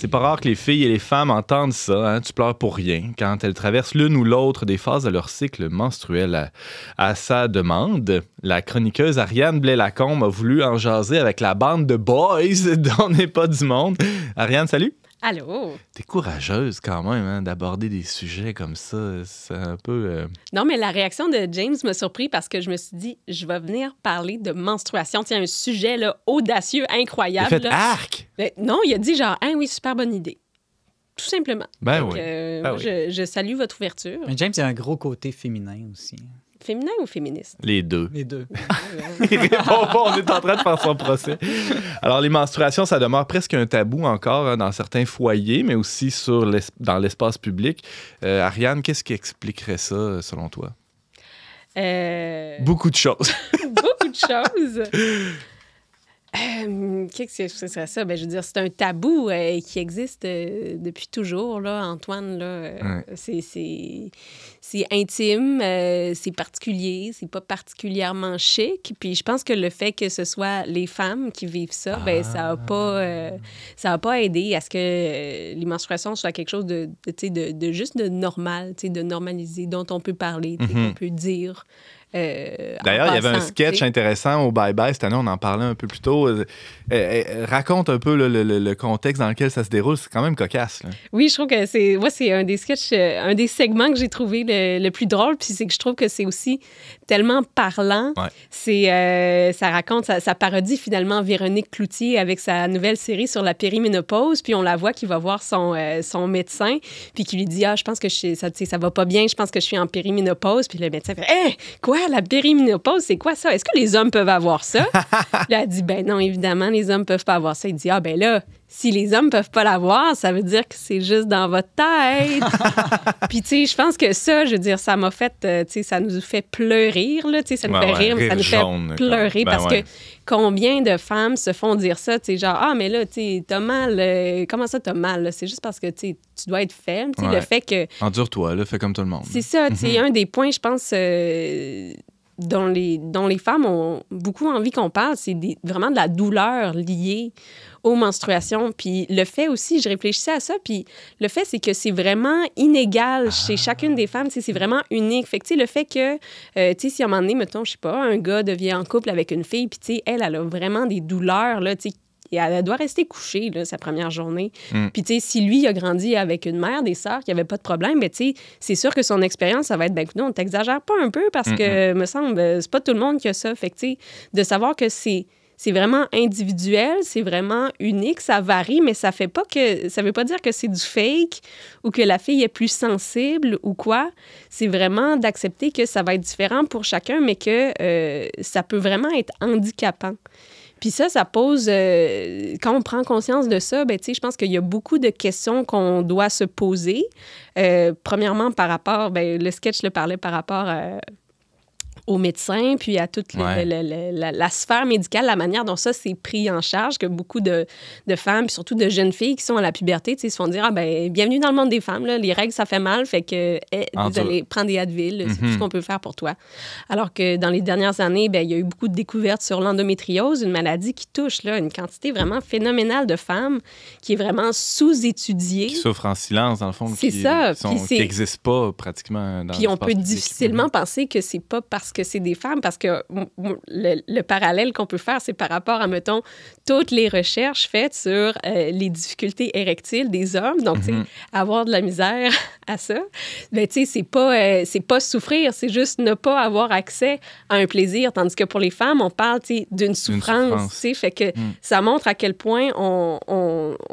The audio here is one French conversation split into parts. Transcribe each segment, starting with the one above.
C'est pas rare que les filles et les femmes entendent ça, hein. tu pleures pour rien, quand elles traversent l'une ou l'autre des phases de leur cycle menstruel. À, sa demande, la chroniqueuse Ariane Blélacombe lacombe a voulu en jaser avec la bande de boys dont n'est pas du monde. Ariane, salut! Allô? T'es courageuse quand même hein, d'aborder des sujets comme ça. C'est un peu. Euh, non, mais la réaction de James m'a surpris parce que je me suis dit, je vais venir parler de menstruation. C'est un sujet là, audacieux, incroyable. arc! Ben, non, il a dit genre, ah oui, super bonne idée. Tout simplement. Ben oui. Euh, ben je, salue votre ouverture. James, il a un gros côté féminin aussi. Féminin ou féministe? Les deux. Les deux. Il on est en train de faire son procès. Alors, les menstruations, ça demeure presque un tabou encore hein, dans certains foyers, mais aussi sur dans l'espace public. Euh, Ariane, qu'est-ce qui expliquerait ça, selon toi? Euh, Beaucoup de choses. Beaucoup de choses. Euh, qu'est-ce que ça? Ben, je veux dire, c'est un tabou euh, qui existe euh, depuis toujours, là, Antoine. Là, euh, C'est intime, c'est particulier, c'est pas particulièrement chic. Puis je pense que le fait que ce soit les femmes qui vivent ça, ben, ça n'a pas, ah. ça a pas aidé à ce que les soit quelque chose de, de, de juste de normal, de normalisé, dont on peut parler, on mhm. peut dire. D'ailleurs, il y avait un sketch intéressant au Bye Bye cette année, on en parlait un peu plus tôt. Euh, euh, raconte un peu le, contexte dans lequel ça se déroule. C'est quand même cocasse. Oui, je trouve que c'est moi, c'est un des sketchs, euh, un des segments que j'ai trouvé le, plus drôle. Puis c'est que je trouve que c'est aussi tellement parlant. C'est, ça raconte, ça, parodie finalement Véronique Cloutier avec sa nouvelle série sur la périménopause. Puis on la voit qui va voir son, son médecin, puis qui lui dit Ah, je pense que je ça, ça va pas bien, je pense que je suis en périménopause. Puis le médecin fait Hé, hein? quoi, la périménopause, c'est quoi ça Est-ce que les hommes peuvent avoir ça Là, elle dit Ben non, évidemment, les les hommes peuvent pas avoir ça. Il dit Ah, ben là, si les hommes peuvent pas l'avoir, ça veut dire que c'est juste dans votre tête. Puis, tu sais, je pense que ça, je veux dire, ça m'a fait, euh, tu sais, ça nous fait pleurer, là, tu sais, ça nous fait rire, ça nous fait pleurer ben parce que combien de femmes se font dire ça, tu sais, genre, ah, mais là, tu sais, t'as mal, euh, comment ça t'as mal, C'est juste parce que, tu sais, tu dois être ferme, tu sais, le fait que. Endure-toi, là, fais comme tout le monde. C'est ça, tu sais, mhm. un des points, je pense. Euh, dont les, les femmes ont beaucoup envie qu'on parle, c'est vraiment de la douleur liée aux menstruations. Puis le fait aussi, je réfléchissais à ça, puis le fait, c'est que c'est vraiment inégal chez ah. chacune des femmes. C'est vraiment unique. Fait que, le fait que, euh, tu sais, si à un moment donné, mettons, je sais pas, un gars devient en couple avec une fille, puis, tu sais, elle, elle a vraiment des douleurs, là, tu sais, elle doit rester couchée, sa première journée. Mm. Puis, tu sais, si lui, a grandi avec une mère, des sœurs, qui avait pas de problème, mais tu sais, c'est sûr que son expérience, ça va être, ben, non, t'exagère pas un peu parce mm, que, mm. me semble, euh, c'est pas tout le monde qui a ça. Fait de savoir que c'est c'est vraiment individuel, c'est vraiment unique, ça varie, mais ça fait pas que ça veut pas dire que c'est du fake ou que la fille est plus sensible ou quoi. C'est vraiment d'accepter que ça va être différent pour chacun, mais que euh, ça peut vraiment être handicapant. Puis ça, ça pose, euh, quand on prend conscience de ça, ben, je pense qu'il y a beaucoup de questions qu'on doit se poser. Euh, premièrement, par rapport, ben, le sketch le parlait par rapport à aux médecins, puis à toute la, sphère médicale, la manière dont ça s'est pris en charge, que beaucoup de, femmes, puis surtout de jeunes filles qui sont à la puberté, se font dire ah ben bienvenue dans le monde des femmes, là. les règles ça fait mal, fait que eh, vous allez prendre des Advil, c'est tout ce mhm. qu'on peut faire pour toi. Alors que dans les dernières années, ben, il y a eu beaucoup de découvertes sur l'endométriose, une maladie qui touche là, une quantité vraiment phénoménale de femmes qui est vraiment sous-étudiée, qui souffrent en silence dans le fond, c'est qui, ça, qui n'existe pas pratiquement. Dans puis on peut difficilement penser que c'est pas parce que c'est des femmes, parce que le, parallèle qu'on peut faire, c'est par rapport à, mettons, toutes les recherches faites sur euh, les difficultés érectiles des hommes. Donc, c'est mm-hmm. avoir de la misère à ça, Mais ben, tu sais, c'est pas, euh, c'est pas souffrir, c'est juste ne pas avoir accès à un plaisir. Tandis que pour les femmes, on parle, tu sais, d'une souffrance, tu sais, fait que mm. ça montre à quel point on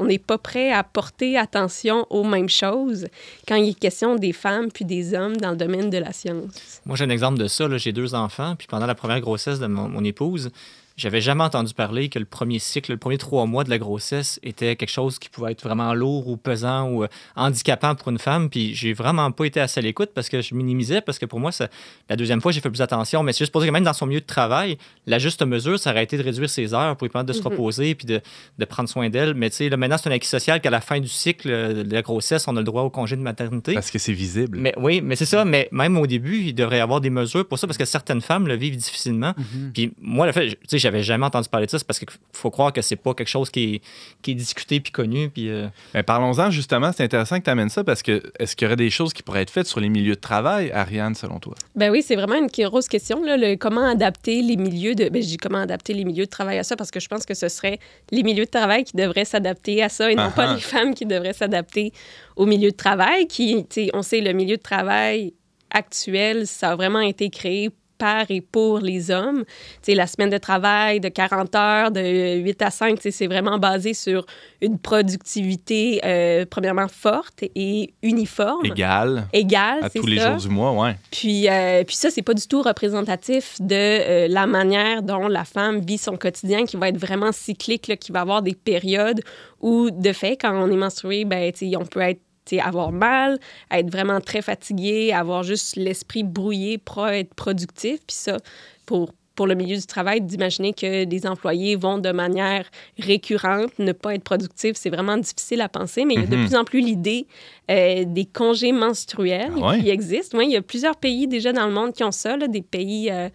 n'est pas prêt à porter attention aux mêmes choses quand il est question des femmes puis des hommes dans le domaine de la science. Moi, j'ai un exemple de ça j'ai deux enfants. Puis pendant la première grossesse de mon, mon épouse, j'avais jamais entendu parler que le premier cycle, le premier trois mois de la grossesse était quelque chose qui pouvait être vraiment lourd ou pesant ou euh, handicapant pour une femme. Puis j'ai vraiment pas été assez à l'écoute parce que je minimisais, parce que pour moi, ça, la deuxième fois, j'ai fait plus attention. Mais c'est juste pour dire que même dans son milieu de travail, la juste mesure, ça aurait été de réduire ses heures pour lui permettre de se mm-hmm. reposer puis de, prendre soin d'elle. Mais tu sais, là, maintenant, c'est un acquis social qu'à la fin du cycle euh, de la grossesse, on a le droit au congé de maternité. Parce que c'est visible. Mais oui, mais c'est ça. Mais même au début, il devrait y avoir des mesures pour ça parce que certaines femmes le vivent difficilement. Mm-hmm. Puis moi, le fait, tu sais, j'avais jamais entendu parler de ça. C'est parce qu'il faut croire que c'est pas quelque chose qui est, discuté puis connu. Puis, euh. Parlons-en justement, c'est intéressant que tu amènes ça parce que est-ce qu'il y aurait des choses qui pourraient être faites sur les milieux de travail, Ariane, selon toi? Ben oui, c'est vraiment une grosse question. Là, le, comment adapter les milieux de. Ben, comment adapter les milieux de travail à ça parce que je pense que ce serait les milieux de travail qui devraient s'adapter à ça et non pas les femmes qui devraient s'adapter au milieu de travail. Qui, on sait, le milieu de travail actuel, ça a vraiment été créé par et pour les hommes. c'est la semaine de travail de 40 heures, de 8 à 5, c'est vraiment basé sur une productivité, euh, premièrement, forte et uniforme. Égale. Égale, À tous les jours du mois, oui. Puis, euh, puis ça, c'est pas du tout représentatif de euh, la manière dont la femme vit son quotidien, qui va être vraiment cyclique, qui va avoir des périodes où, de fait, quand on est menstrué, ben, on peut être avoir mal, être vraiment très fatigué, avoir juste l'esprit brouillé, pro être productif. Puis ça, pour pour le milieu du travail d'imaginer que des employés vont de manière récurrente ne pas être productifs. C'est vraiment difficile à penser, mais il y a de mhm. plus en plus l'idée euh, des congés menstruels ah qui existent. il y a plusieurs pays déjà dans le monde qui ont ça, des pays euh,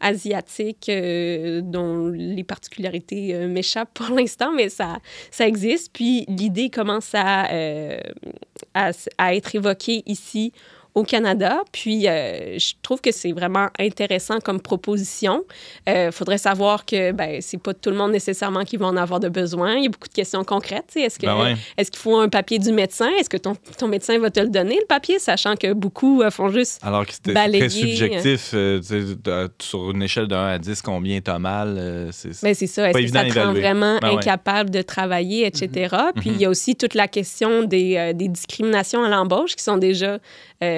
asiatiques euh, dont les particularités m'échappent pour l'instant, mais ça, ça existe. Puis l'idée commence à, à, à être évoquée ici au Canada. Puis, euh, je trouve que c'est vraiment intéressant comme proposition. Il euh, faudrait savoir que ben, c'est pas tout le monde nécessairement qui va en avoir de besoin. Il y a beaucoup de questions concrètes. Ben est-ce qu'il faut un papier du médecin? Est-ce que ton, médecin va te le donner, le papier, sachant que beaucoup euh, font juste Alors que c'était très subjectif. sur une échelle de 1 à 10, combien t'as mal? c'est évident ça. Est-ce que ça te vraiment ben incapable de travailler, etc.? Mhm. Puis, mhm. il y a aussi toute la question des, discriminations à l'embauche qui sont déjà...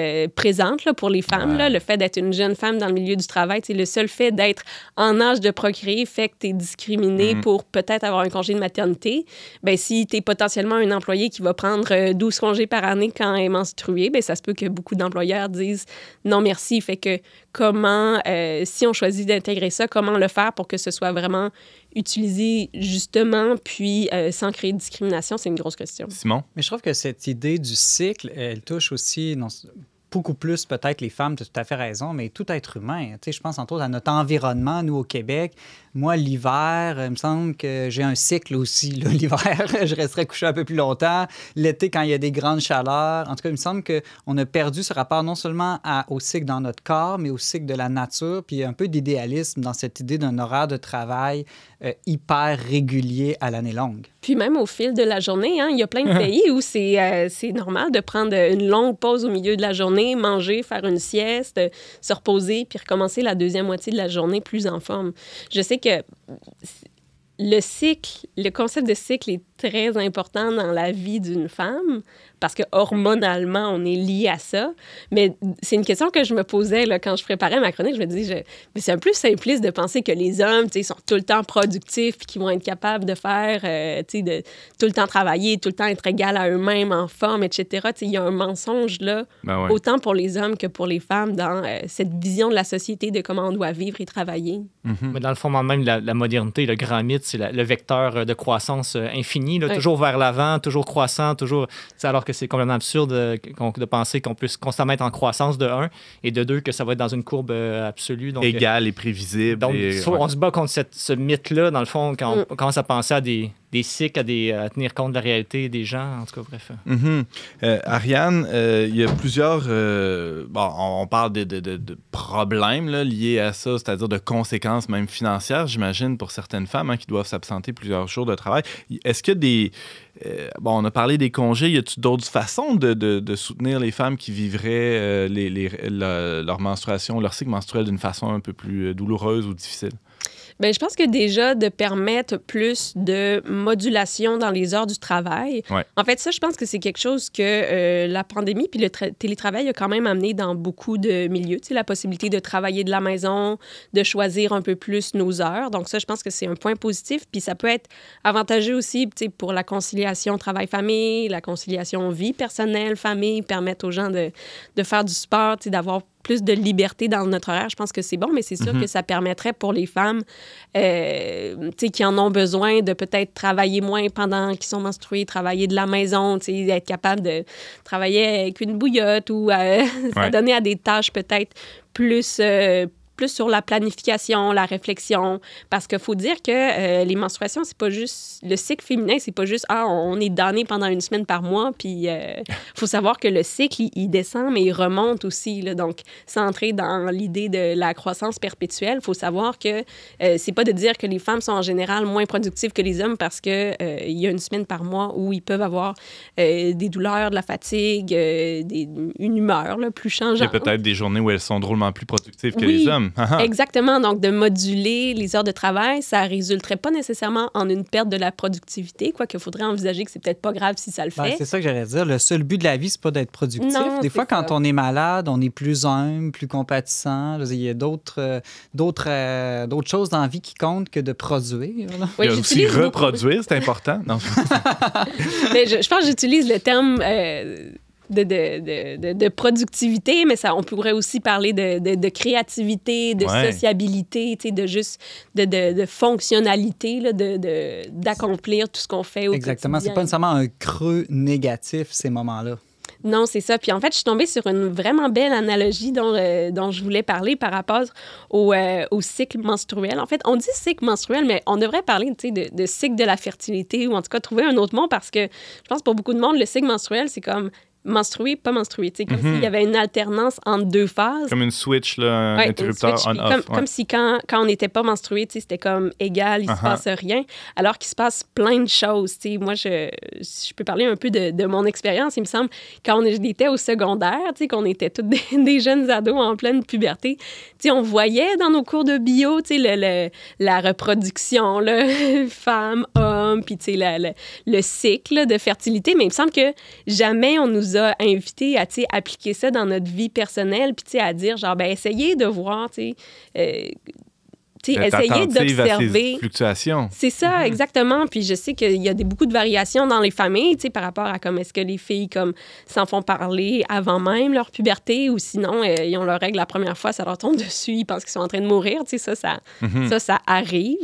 Euh, présente là, pour les femmes. Là, le fait d'être une jeune femme dans le milieu du travail, c'est le seul fait d'être en âge de procréer fait que tu es discriminé mm. pour peut-être avoir un congé de maternité. Ben, si tu es potentiellement un employé qui va prendre 12 euh, congés par année quand elle est menstruée, ben, ça se peut que beaucoup d'employeurs disent non merci. Fait que comment, euh, si on choisit d'intégrer ça, comment le faire pour que ce soit vraiment utilisé justement, puis sans créer de discrimination? C'est une grosse question. Simon? Mais je trouve que cette idée du cycle, elle touche aussi, beaucoup plus peut-être les femmes, tu as tout à fait raison, mais tout être humain. Tu sais, je pense entre autres à notre environnement, nous au Québec. Moi, l'hiver, il me semble que j'ai un cycle aussi. L'hiver, je resterai couché un peu plus longtemps. L'été, quand il y a des grandes chaleurs. En tout cas, il me semble qu'on a perdu ce rapport non seulement à, au cycle dans notre corps, mais au cycle de la nature. Puis il y a un peu d'idéalisme dans cette idée d'un horaire de travail euh, hyper régulier à l'année longue. Puis même au fil de la journée, hein, il y a plein de pays où euh, c'est normal de prendre une longue pause au milieu de la journée, manger, faire une sieste, se reposer, puis recommencer la deuxième moitié de la journée plus en forme. Je sais que le cycle, le concept de cycle est très important dans la vie d'une femme parce que hormonalement, on est lié à ça. Mais c'est une question que je me posais là, quand je préparais ma chronique. Je me disais, mais c'est un peu simpliste de penser que les hommes, sont tout le temps productifs et qu'ils vont être capables de faire, euh, de tout le temps travailler, tout le temps être égal à eux-mêmes, en forme, etc. il y a un mensonge là, ben autant pour les hommes que pour les femmes dans euh, cette vision de la société de comment on doit vivre et travailler. Mm-hmm. Mais dans le fond, même la, modernité, le grand mythe, c'est le vecteur euh, de croissance infinie toujours vers l'avant, toujours croissant, toujours. Alors que c'est complètement absurde euh, de penser qu'on puisse constamment être en croissance de 1 et de deux, que ça va être dans une courbe euh, absolue. Donc, Égale euh, et prévisible. Donc, on se bat contre ce mythe-là, dans le fond, quand on mm. commence à penser à des, des cycles à, des, tenir compte de la réalité des gens, en tout cas, bref. Mm-hmm. Euh, Ariane, euh, il y a plusieurs. Euh, bon, on parle de, problèmes liés à ça, c'est-à-dire de conséquences même financières, j'imagine, pour certaines femmes hein, qui doivent s'absenter plusieurs jours de travail. Est-ce que des. bon, on a parlé des congés. Y a-t-il d'autres façons de, soutenir les femmes qui vivraient les, leur menstruation, leur cycle menstruel d'une façon un peu plus douloureuse ou difficile? Ben, je pense que déjà, de permettre plus de modulation dans les heures du travail. En fait, ça, je pense que c'est quelque chose que euh, la pandémie puis le télétravail a quand même amené dans beaucoup de milieux. Tu sais, la possibilité de travailler de la maison, de choisir un peu plus nos heures. Donc, ça, je pense que c'est un point positif. Puis ça peut être avantageux aussi tu sais, pour la conciliation travail-famille, la conciliation vie personnelle, famille, permettre aux gens de, de faire du sport, tu sais, d'avoir plus de liberté dans notre horaire, je pense que c'est bon, mais c'est sûr mhm. que ça permettrait pour les femmes euh, qui en ont besoin de peut-être travailler moins pendant qu'ils sont menstrués, travailler de la maison, être capable de travailler avec une bouillotte ou euh, donner à des tâches peut-être plus, euh, plus sur la planification, la réflexion, parce qu'il faut dire que euh, les menstruations, c'est pas juste le cycle féminin, c'est pas juste ah on est donné pendant une semaine par mois, puis il euh, faut savoir que le cycle il, descend mais il remonte aussi, là, donc centré dans l'idée de la croissance perpétuelle, faut savoir que euh, c'est pas de dire que les femmes sont en général moins productives que les hommes parce que il y a une semaine par mois où ils peuvent avoir des douleurs, de la fatigue, une humeur là, plus changeante. Il y a peut-être des journées où elles sont drôlement plus productives que les hommes. Uh-huh. Exactement. Donc, de moduler les heures de travail, ça résulterait pas nécessairement en une perte de la productivité, quoique faudrait envisager que c'est peut-être pas grave si ça le ben, fait. c'est ça que j'allais dire. Le seul but de la vie, c'est pas d'être productif. Des fois, quand on est malade, on est plus humble, plus compatissant. il y a d'autres, euh, d'autres, euh, d'autres choses dans la vie qui comptent que de produire. Oui, il y a aussi reproduire, c'est important. Mais je, pense que j'utilise le terme euh, de, de, de, de, productivité, mais ça, on pourrait aussi parler de, créativité, de sociabilité, de juste de, fonctionnalité, d'accomplir tout ce qu'on fait au Exactement. C'est pas nécessairement un creux négatif, ces moments-là. Non, c'est ça. Puis en fait, je suis tombée sur une vraiment belle analogie dont, euh, dont je voulais parler par rapport au, euh, au, cycle menstruel. En fait, on dit cycle menstruel, mais on devrait parler de, de cycle de la fertilité ou en tout cas trouver un autre mot parce que je pense pour beaucoup de monde, le cycle menstruel, c'est comme menstrué, pas menstruer. comme s'il y mhm. avait une alternance entre deux phases. Comme une switch, là, un interrupteur on-off. Comme, si quand, quand on n'était pas menstrué, c'était comme égal, il ne se uh-huh. passe rien, alors qu'il se passe plein de choses. Moi, je, je peux parler un peu de, de mon expérience. Il me semble, quand on était au secondaire, qu'on était tous des, jeunes ados en pleine puberté, on voyait dans nos cours de bio la reproduction, là, femme, homme, puis le, le cycle de fertilité, mais il me semble que jamais on nous invité a à appliquer ça dans notre vie personnelle, puis à dire, genre, ben essayez de voir, tu euh, essayer d'observer. fluctuations. C'est ça, mhm. exactement. Puis je sais qu'il y a des, beaucoup de variations dans les familles, tu sais, par rapport à comment est-ce que les filles comme s'en font parler avant même leur puberté ou sinon euh, ils ont leur règle la première fois, ça leur tombe dessus, ils pensent qu'ils sont en train de mourir, tu sais, ça, ça, mhm. ça, arrive.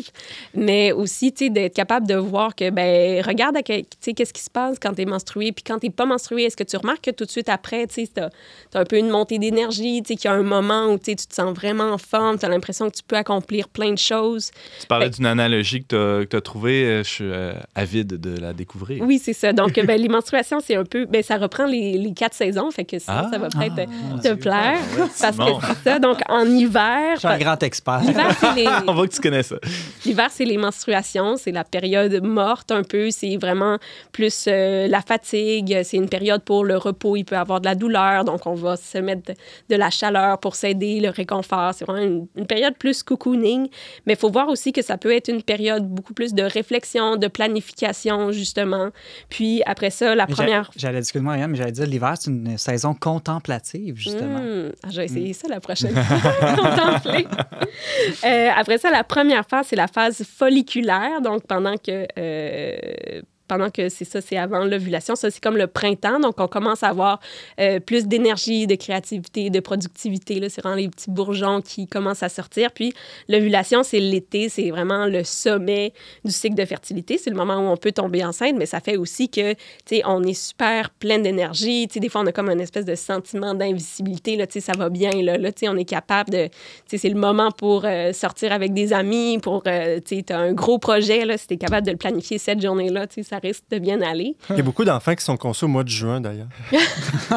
Mais aussi, tu d'être capable de voir que, ben, regarde, tu sais, qu'est-ce qui se passe quand tu es menstruée, puis quand tu pas menstruée, est-ce que tu remarques que tout de suite après, tu sais, as, un peu une montée d'énergie, tu sais, qu'il y a un moment où tu te sens vraiment en forme, tu as l'impression que tu peux accomplir plein de choses. Tu parlais d'une analogie que tu as, trouvée. Euh, je suis euh, avide de la découvrir. Oui, c'est ça. Donc, euh, ben, les menstruations, c'est un peu. Ben, ça reprend les, quatre saisons. Fait que ça, ah! ça va peut-être ah, te plaire. Ah, parce que c'est ça. Donc, en hiver. Je suis un grand expert. Hiver, On voit que tu connais ça. L'hiver, c'est les menstruations. C'est la période morte un peu. C'est vraiment plus la fatigue. C'est une période pour le repos. Il peut avoir de la douleur. Donc, on va se mettre de, la chaleur pour s'aider, le réconfort. C'est vraiment une, une, période plus coucounée mais il faut voir aussi que ça peut être une période beaucoup plus de réflexion, de planification, justement. Puis après ça, la première. J'allais, excuse-moi, mais j'allais dire l'hiver, c'est une euh, saison contemplative, justement. Mmh. Ah, essayer mm. ça la prochaine fois. Contempler. Euh, après ça, la première phase, c'est la phase folliculaire, donc pendant que. Euh, pendant que c'est ça, c'est avant l'ovulation. Ça, c'est comme le printemps. Donc, on commence à avoir euh, plus d'énergie, de créativité, de productivité. C'est vraiment les petits bourgeons qui commencent à sortir. Puis, l'ovulation, c'est l'été. C'est vraiment le sommet du cycle de fertilité. C'est le moment où on peut tomber enceinte, mais ça fait aussi que, tu sais, on est super plein d'énergie. Tu sais, des fois, on a comme un espèce de sentiment d'invisibilité. Là, tu sais, ça va bien. Là, là tu sais, on est capable de. Tu sais, c'est le moment pour euh, sortir avec des amis, pour. Euh, tu sais, as un gros projet. Là, si tu es capable de le planifier cette journée-là, tu sais, ça risque de bien aller. Il y a beaucoup d'enfants qui sont conçus au mois de juin, d'ailleurs.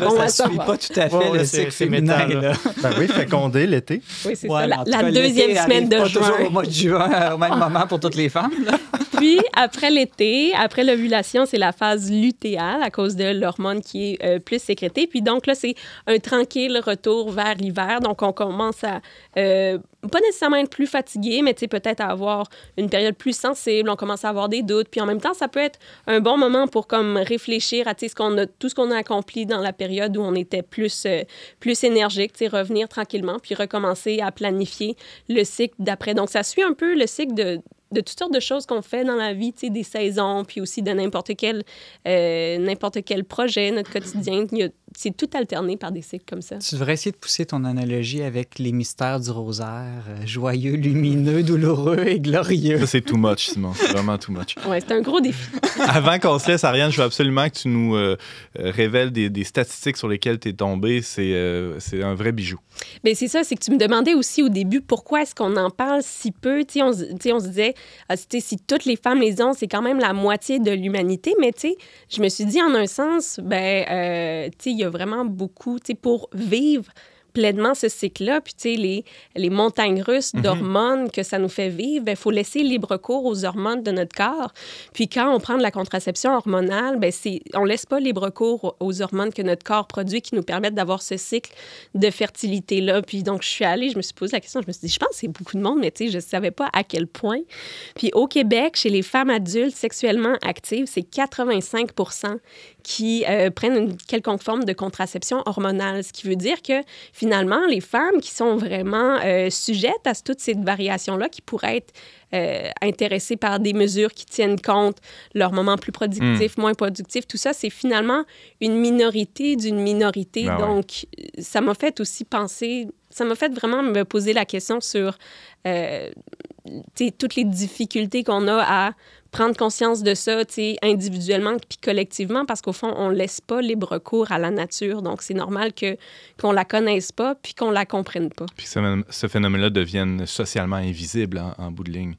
bon, ça ne suit pas tout à fait le sexe féminin. Là. Ben oui, fécondé l'été. Oui, c'est ça. La, deuxième semaine de pas toujours au mois de juin, euh, au même ah. moment pour toutes les femmes. Puis, après l'été, après l'ovulation, c'est la phase lutéale à cause de l'hormone qui est euh, plus sécrétée. Puis donc là, c'est un tranquille retour vers l'hiver. Donc, on commence à... Euh, pas nécessairement être plus fatigué, mais peut-être avoir une période plus sensible, on commence à avoir des doutes. Puis en même temps, ça peut être un bon moment pour comme réfléchir à ce qu'on a, tout ce qu'on a accompli dans la période où on était plus, euh, plus énergique, revenir tranquillement, puis recommencer à planifier le cycle d'après. Donc, ça suit un peu le cycle de, de toutes sortes de choses qu'on fait dans la vie, des saisons, puis aussi de n'importe quel, euh, n'importe quel projet, notre quotidien c'est tout alterné par des cycles comme ça. Tu devrais essayer de pousser ton analogie avec les mystères du rosaire, euh, joyeux, lumineux, douloureux et glorieux. Ça, c'est too much, Simon. C'est vraiment too much. Ouais, c'est un gros défi. Avant qu'on se laisse, Ariane, je veux absolument que tu nous euh, euh, révèles des, des, statistiques sur lesquelles tu es tombée. C'est, c'est un vrai bijou. mais c'est ça. C'est que tu me demandais aussi au début pourquoi est-ce qu'on en parle si peu. T'sais, on, on se disait, ah, si toutes les femmes les ont, c'est quand même la moitié de l'humanité. Mais je me suis dit, en un sens, ben, tu il y a vraiment beaucoup, tu sais, pour vivre pleinement ce cycle-là. Puis, tu sais, les, les montagnes russes mhm. d'hormones que ça nous fait vivre, il ben, faut laisser libre cours aux hormones de notre corps. Puis, quand on prend de la contraception hormonale, bien, on laisse pas libre cours aux hormones que notre corps produit qui nous permettent d'avoir ce cycle de fertilité-là. Puis, donc, je suis allée, je me suis posé la question, je me suis dit, je pense que c'est beaucoup de monde, mais tu sais, je savais pas à quel point. Puis, au Québec, chez les femmes adultes sexuellement actives, c'est 85 qui euh, prennent une quelconque forme de contraception hormonale, ce qui veut dire que finalement, les femmes qui sont vraiment euh, sujettes à toutes ces variations-là, qui pourraient être euh, intéressées par des mesures qui tiennent compte leur moment plus productif, hmm. moins productif, tout ça, c'est finalement une minorité d'une minorité. Ben Donc, ça m'a fait aussi penser, ça m'a fait vraiment me poser la question sur toutes les difficultés qu'on a à prendre conscience de ça individuellement puis collectivement parce qu'au fond, on laisse pas libre cours à la nature. Donc, c'est normal que qu'on la connaisse pas puis qu'on la comprenne pas. Puis ce, phénomène-là devienne socialement invisible en, hein, en bout de ligne.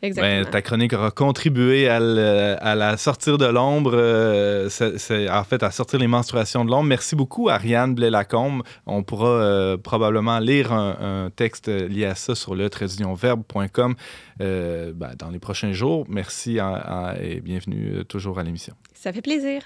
Ben, Exactement. ta chronique aura contribué à, la sortir de l'ombre, euh, en fait, à sortir les menstruations de l'ombre. Merci beaucoup, Ariane Blais-Lacombe. On pourra euh, probablement lire un, texte lié à ça sur le traductionverbe.com euh, ben, dans les prochains jours. Merci et bienvenue toujours à l'émission. Ça fait plaisir.